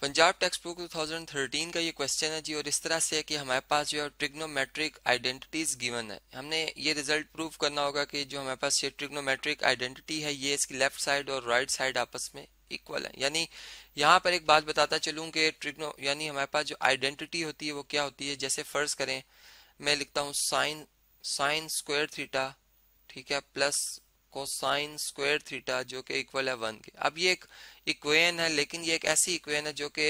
Punjab text book thirteen का ये question है जी और इस तरह से है कि हमारे पास जो है ट्रिग्नोमेट्रिक आइडेंटिटीज गिवन है हमने ये रिजल्ट प्रूव करना होगा कि जो हमारे पास ये ट्रिग्नोमेट्रिक आइडेंटिटी है ये इसकी लेफ्ट साइड और राइट right साइड आपस में इक्वल है यानी यहाँ पर एक बात बताता चलूँ कि ट्रिग्नो यानी हमारे पास जो आइडेंटिटी होती है वो क्या होती है जैसे फर्ज करें मैं लिखता हूँ साइन साइन स्क्वेयर थीटा ठीक है प्लस कोसाइन स्क्वायर थीटा जो कि इक्वल है वन के अब ये एक इक्वेन है लेकिन ये एक ऐसी इक्वेन है जो कि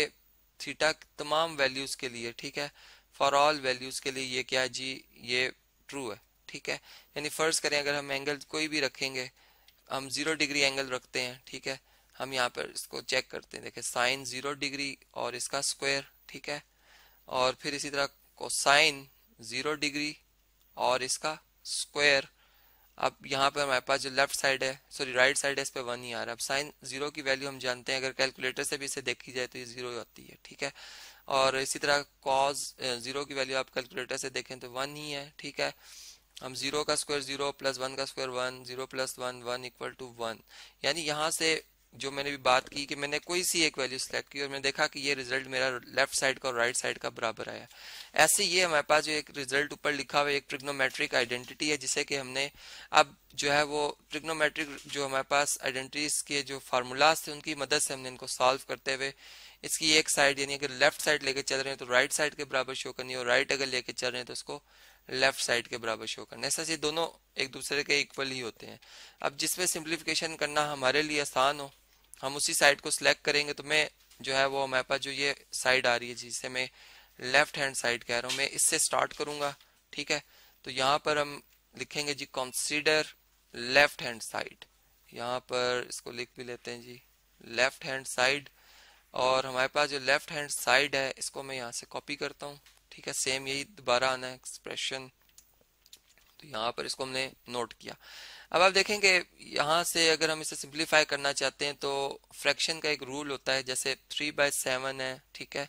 थीटा तमाम वैल्यूज के लिए ठीक है फॉर ऑल वैल्यूज के लिए ये क्या है जी ये ट्रू है ठीक है यानी फर्ज करें अगर हम एंगल कोई भी रखेंगे हम जीरो डिग्री एंगल रखते हैं ठीक है हम यहाँ पर इसको चेक करते हैं देखें साइन जीरो डिग्री और इसका स्क्वायर ठीक है और फिर इसी तरह कोसाइन जीरो डिग्री और इसका स्क्वायर अब यहाँ पर हमारे पास जो लेफ्ट साइड है सॉरी राइट साइड है इस पर वन ही आ रहा है अब साइन जीरो की वैल्यू हम जानते हैं अगर कैलकुलेटर से भी इसे देखी जाए तो ये जीरो ही होती है ठीक है और इसी तरह कॉज जीरो की वैल्यू आप कैलकुलेटर से देखें तो वन ही है ठीक है हम जीरो का स्क्वायर जीरो प्लस वन का square one zero plus one one equal to one यानी यहाँ से जो मैंने भी बात की कि मैंने कोई सी एक वैल्यू सेलेक्ट की और मैंने देखा कि ये रिजल्ट मेरा लेफ्ट साइड का और राइट साइड का बराबर आया ऐसे ये हमारे पास जो एक रिजल्ट ऊपर लिखा हुआ एक ट्रिग्नोमेट्रिक आइडेंटिटी है जिसे कि हमने अब जो है वो ट्रिग्नोमेट्रिक जो हमारे पास आइडेंटिटीज के जो फार्मूलाज थे उनकी मदद से हमने इनको सॉल्व करते हुए इसकी एक साइड यानी अगर लेफ्ट साइड लेके चल रहे हैं तो राइट साइड के बराबर शो करनी है और राइट अगर लेके चल रहे हैं तो उसको लेफ्ट साइड के बराबर शो करना ऐसा ये दोनों एक दूसरे के इक्वल ही होते हैं अब जिसमें सिंप्लीफिकेशन करना हमारे लिए आसान हो हम उसी साइड को सिलेक्ट करेंगे तो मैं जो है वो हमारे पास जो ये साइड आ रही है जिसे मैं लेफ्ट हैंड साइड कह रहा हूँ मैं इससे स्टार्ट करूंगा ठीक है तो यहाँ पर हम लिखेंगे जी कंसीडर लेफ्ट हैंड साइड यहाँ पर इसको लिख भी लेते हैं जी लेफ्ट हैंड साइड और हमारे पास जो लेफ्ट हैंड साइड है इसको मैं यहाँ से कॉपी करता हूँ ठीक है सेम यही दोबारा आना है एक्सप्रेशन तो यहाँ पर इसको हमने नोट किया अब आप देखेंगे यहाँ से अगर हम इसे सिंप्लीफाई करना चाहते हैं तो फ्रैक्शन का एक रूल होता है जैसे थ्री बाय सेवन है ठीक है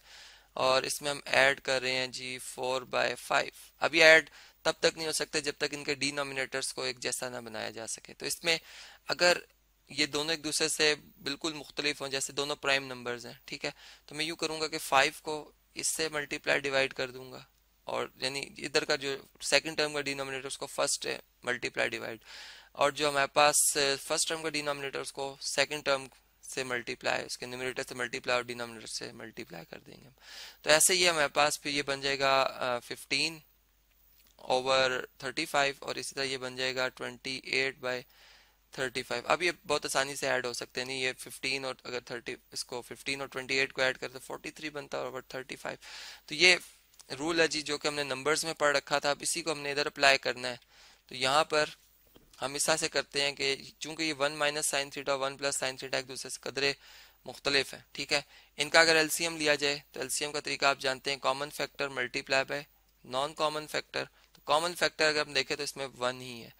और इसमें हम ऐड कर रहे हैं जी फोर बाय फाइव अभी ऐड तब तक नहीं हो सकते जब तक इनके डिनोमिनेटर्स को एक जैसा ना बनाया जा सके तो इसमें अगर ये दोनों एक दूसरे से बिल्कुल मुख्तलिफ हों जैसे दोनों प्राइम नंबर्स हैं ठीक है तो मैं यूँ करूँगा कि फाइव को इससे मल्टीप्लाई डिवाइड कर दूंगा और यानी इधर का जो सेकंड टर्म का डिनोमिनेटर उसको फर्स्ट है मल्टीप्लाई डिवाइड और जो हमारे पास फर्स्ट टर्म का डिनोमिनेटर उसको सेकेंड टर्म से मल्टीप्लाई उसके न्यूमिनेटर से मल्टीप्लाई और डिनोमिनेटर से मल्टीप्लाई कर देंगे तो ऐसे ही हमारे पास फिर ये बन जाएगा फिफ्टीन ओवर थर्टी फाइव और इसी तरह ये बन जाएगा twenty eight by thirty five अब ये बहुत आसानी से ऐड हो सकते हैं नहीं ये फिफ्टीन और अगर थर्टी इसको फिफ्टीन और ट्वेंटी एट को ऐड करते तो फोर्टी थ्री बनता है थर्टी फाइव तो ये रूल है जी जो कि हमने नंबर्स में पढ़ रखा था अब इसी को हमने इधर अप्लाई करना है तो यहाँ पर हम इस तरह से करते हैं कि चूंकि ये one minus sine theta one plus sine theta एक दूसरे से कदरे मुख्तलिफ है ठीक है इनका अगर एलसीएम लिया जाए तो एलसीएम का तरीका आप जानते हैं common factor multiply by non common factor तो कॉमन फैक्टर अगर हम देखें तो इसमें वन ही है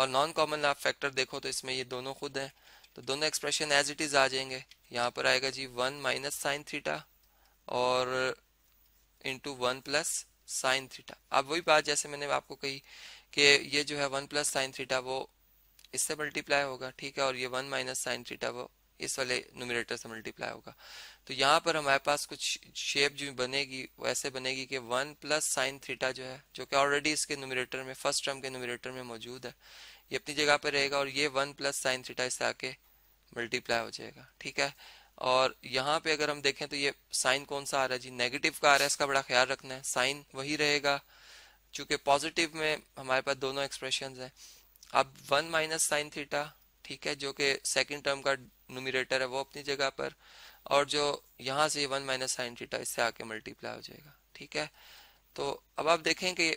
और नॉन कॉमन आप फैक्टर देखो तो इसमें ये दोनों खुद हैं तो दोनों एक्सप्रेशन एज इट इज़ आ जाएंगे यहाँ पर आएगा जी वन माइनस साइन थीटा और into one plus sine theta अब वही बात जैसे मैंने आपको कही कि ये जो है वन प्लस साइन थीटा वो इससे मल्टीप्लाई होगा ठीक है और ये वन माइनस साइन थीटा वो इस वाले नोमिनेटर से मल्टीप्लाई होगा तो यहाँ पर हमारे पास कुछ शेप जो बनेगी वो ऐसे बनेगी कि वन प्लस साइन थीटा जो है जो कि ऑलरेडी इसके नोमिनेटर में फर्स्ट टर्म के नोमिनेटर में मौजूद है ये अपनी जगह पर रहेगा और ये वन प्लस साइन थीटा इससे आके मल्टीप्लाई हो जाएगा ठीक है और यहाँ पे अगर हम देखें तो ये साइन कौन सा आ रहा है जी नेगेटिव का आ रहा है इसका बड़ा ख्याल रखना है साइन वही रहेगा चूंकि पॉजिटिव में हमारे पास दोनों एक्सप्रेशन है अब वन माइनस साइन थीटा ठीक है जो कि सेकेंड टर्म का नोमिनेटर है वो अपनी जगह पर और जो यहाँ से वन माइनस साइन थीटा इससे आके मल्टीप्लाई हो जाएगा ठीक है तो अब आप देखें कि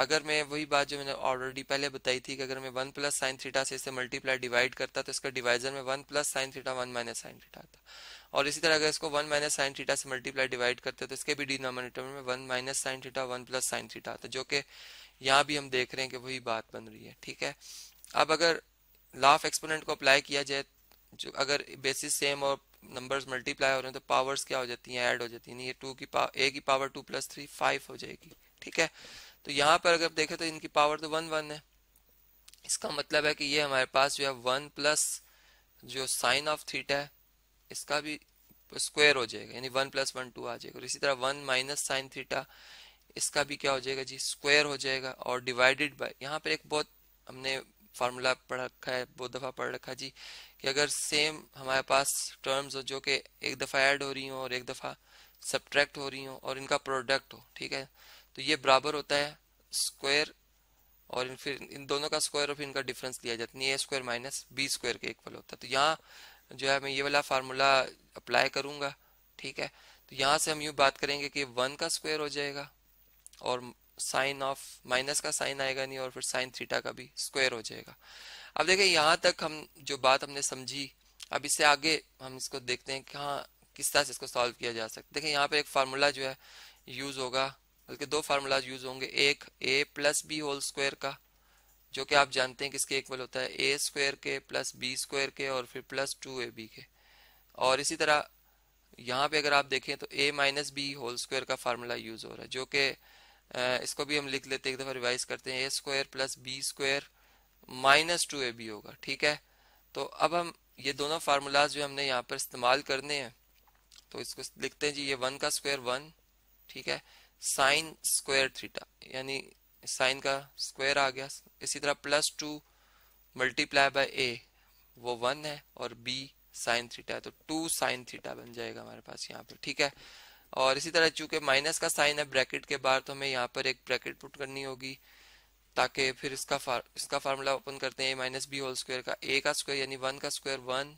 अगर मैं वही बात जो मैंने ऑलरेडी पहले बताई थी कि अगर मैं वन प्लस साइन थीटा से इसे मल्टीप्लाई डिवाइड करता तो इसका डिवाइजर में one plus sine theta one minus sine theta आता और इसी तरह अगर इसको वन माइनस साइन थीटा से मल्टीप्लाई डिवाइड करते हैं तो इसके भी डिनोमिनेटर में one minus sine theta one plus sine theta आता तो है जो कि यहाँ भी हम देख रहे हैं कि वही बात बन रही है ठीक है अब अगर लाफ एक्सपोनेंट को अप्लाई किया जाए जो अगर बेसिस सेम और नंबर्स मल्टीप्लाई हो रहे हैं तो पावर्स क्या हो जाती हैं ऐड हो जाती हैं ये टू की पावर ए की power two plus three five हो जाएगी ठीक है तो यहाँ पर अगर देखें तो इनकी पावर तो वन वन है इसका मतलब है कि ये हमारे पास जो है वन प्लस जो साइन ऑफ थीटा है इसका भी स्क्वायर हो जाएगा यानी वन प्लस वन टू आ जाएगा और इसी तरह वन माइनस साइन थीटा इसका भी क्या हो जाएगा जी स्क्वायर हो जाएगा और डिवाइडेड बाय यहाँ पर एक बहुत हमने फार्मूला पढ़ रखा है बहुत दफ़ा पढ़ रखा जी कि अगर सेम हमारे पास टर्म्स हो जो कि एक दफ़ा ऐड हो रही हो और एक दफ़ा सब्ट्रैक्ट हो रही हो और इनका प्रोडक्ट हो ठीक है तो ये बराबर होता है स्क्वायर और फिर इन दोनों का स्क्वायर और फिर इनका डिफरेंस लिया जाता है A square minus B square के इक्वल होता है तो यहाँ जो है मैं ये वाला फार्मूला अप्लाई करूँगा ठीक है तो यहाँ से हम यूँ बात करेंगे कि वन का स्क्वायर हो जाएगा और साइन ऑफ माइनस का साइन आएगा नहीं और फिर साइन थीटा का भी स्क्वायर हो जाएगा अब देखिए यहाँ तक हम जो बात हमने समझी अब इससे आगे हम इसको देखते हैं कि हाँ किस तरह से इसको सॉल्व किया जा सकता है देखिए यहाँ पर एक फार्मूला जो है यूज़ होगा बल्कि दो फार्मूलाज यूज़ होंगे एक A plus B whole square का जो कि आप जानते हैं किसके इक्वल होता है ए स्क्वायर के प्लस बी स्क्वायर के और फिर प्लस टू ए बी के और इसी तरह यहाँ पे अगर आप देखें तो A minus B whole square का फार्मूला यूज हो रहा है जो कि इसको भी हम लिख लेते हैं एक दफ़ा रिवाइज करते हैं A square plus B square minus two A B होगा ठीक है तो अब हम ये दोनों फार्मूलाज भी हमने यहाँ पर इस्तेमाल करने हैं तो इसको लिखते हैं जी ये वन का स्क्वायर वन ठीक है साइन स्क्वायर थीटा यानी साइन का स्क्वायर आ गया इसी तरह plus two multiply by A वो वन है और बी साइन थीटा है तो टू साइन थीटा बन जाएगा हमारे पास यहाँ पर ठीक है और इसी तरह चूंकि माइनस का साइन है ब्रैकेट के बाहर तो हमें यहाँ पर एक ब्रैकेट पुट करनी होगी ताकि फिर इसका फार, इसका फार्मूला ओपन करते हैं A minus B whole square का ए का स्क्वायर यानी वन का स्क्वायर वन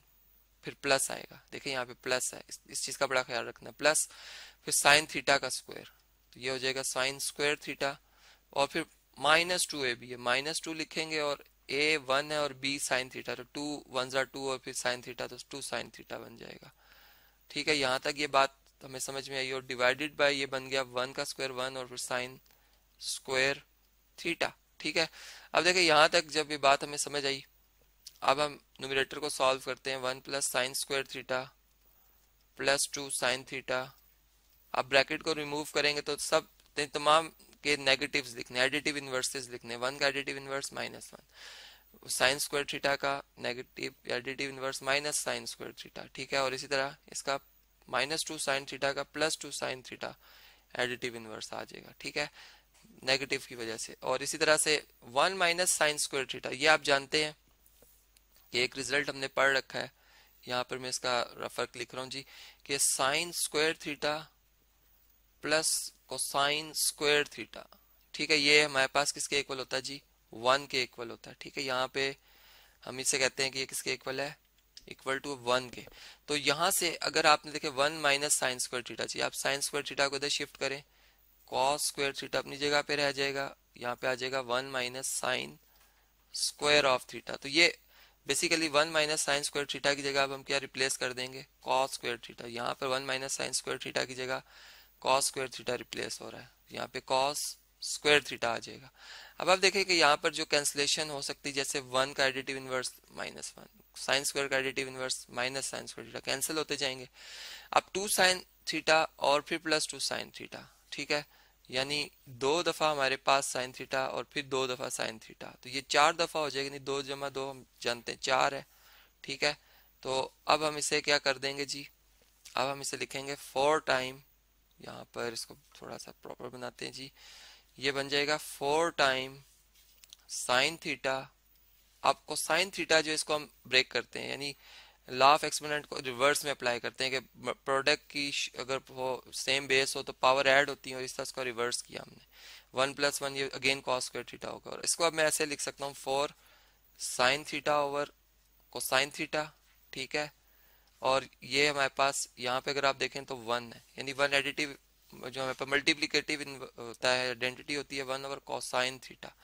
फिर प्लस आएगा देखिए यहाँ पे प्लस है इस, इस चीज़ का बड़ा ख्याल रखना प्लस फिर साइन थीटा का स्क्वायर तो ये हो जाएगा साइन स्क्वायर थीटा और फिर माइनस टू ए बी है माइनस टू लिखेंगे और ए वन है और बी साइन थीटा तो टू वन जार टू और फिर साइन थीटा तो टू साइन थीटा बन जाएगा ठीक है यहाँ तक ये बात हमें समझ में आई और डिवाइडेड बाय ये बन गया वन का स्क्वायर वन और फिर साइन स्क्वायर थीटा ठीक है अब देखिए यहाँ तक जब ये बात हमें समझ आई अब हम नोमिनेटर को सॉल्व करते हैं one plus sine square theta plus two sine theta अब ब्रैकेट को रिमूव करेंगे तो सब तमाम के नेगेटिव्स लिखने एडिटिव इन्वर्सेस लिखने वन का additive inverse minus one sine square theta का negative additive inverse minus sine square theta ठीक है और इसी तरह इसका माइनस टू साइन थीटा का plus two sine theta additive inverse आ जाएगा ठीक है नेगेटिव की वजह से और इसी तरह से one minus sine square theta ये आप जानते हैं कि एक रिजल्ट हमने पढ़ रखा है यहाँ पर मैं इसका रफर्क लिख रहा हूँ जी कि sine square theta plus cosine square theta ठीक है ये हमारे पास किसके इक्वल होता है जी वन के इक्वल होता है ठीक है यहाँ पे हम इसे कहते हैं कि ये किसके इक्वल है इक्वल टू वन के तो यहाँ से अगर आपने देखे one minus sine square theta चाहिए आप साइन स्क्वायर थीटा को इधर शिफ्ट करें कॉस स्क्वायर थीटा अपनी जगह पे रह जाएगा यहाँ पे आ जाएगा one minus sine square of theta तो ये basically one minus sine square theta की जगह अब हम क्या रिप्लेस कर देंगे कॉस स्क्वायर थीटा यहाँ पर one minus sine square theta की जगह कॉस स्क्वायर थीटा रिप्लेस हो रहा है यहाँ पे कॉस स्क्वायर थीटा आ जाएगा अब आप देखें कि यहाँ पर जो कैंसलेशन हो सकती है जैसे वन का additive inverse minus one sine square का additive inverse minus sine square theta cancel होते जाएंगे अब टू साइन थीटा और फिर प्लस टू साइन थीटा ठीक है यानी दो दफा हमारे पास साइन थीटा और फिर दो दफा साइन थीटा तो ये चार दफा हो जाएगा नहीं दो जमा दो हम जानते हैं चार है ठीक है तो अब हम इसे क्या कर देंगे जी अब हम इसे लिखेंगे फोर टाइम यहाँ पर इसको थोड़ा सा प्रॉपर बनाते हैं जी ये बन जाएगा फोर टाइम साइन थीटा आपको साइन थीटा जो इसको हम ब्रेक करते हैं यानी लाफ एक्सपोनेंट को रिवर्स में अप्लाई करते हैं कि प्रोडक्ट की अगर वो सेम बेस हो तो पावर ऐड होती है और इस तरह उसका रिवर्स किया हमने वन प्लस वन ये अगेन कॉस स्क्वायर थीटा होगा और इसको अब मैं ऐसे लिख सकता हूँ four sine theta over cosine theta ठीक है और ये हमारे पास यहाँ पे अगर आप देखें तो वन है यानी वन एडिटिव जो हमारे पास मल्टीप्लीकेटिव होता है आइडेंटिटी होती है वन ओवर साइन थीटा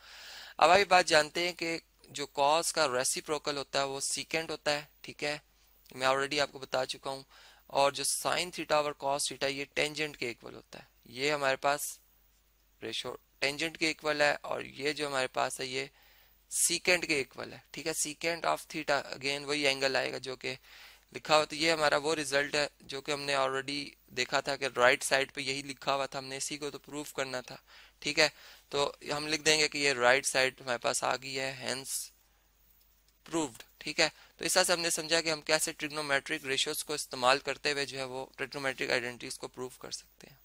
अब आप बात जानते हैं कि जो कॉस का रेसिप्रोकल होता है वो सीकेंड होता है ठीक है मैं ऑलरेडी आपको बता चुका हूँ और जो साइन थीटा और कॉस थीटा ये टेंजेंट के इक्वल होता है ये हमारे पास रेशो टेंजेंट के इक्वल है और ये जो हमारे पास है ये सीकेंड के इक्वल है ठीक है सीकेंड ऑफ थीटा अगेन वही एंगल आएगा जो कि लिखा हुआ तो ये हमारा वो रिजल्ट है जो कि हमने ऑलरेडी देखा था कि राइट साइड पे यही लिखा हुआ था हमने इसी को तो प्रूफ करना था ठीक है तो हम लिख देंगे कि ये राइट साइड हमारे पास आ गई है हैंस प्रूव्ड ठीक है तो इस तरह से हमने समझा कि हम कैसे ट्रिग्नोमेट्रिक रेशियोज को इस्तेमाल करते हुए जो है वो ट्रिग्नोमेट्रिक आइडेंटिटीज को प्रूव कर सकते हैं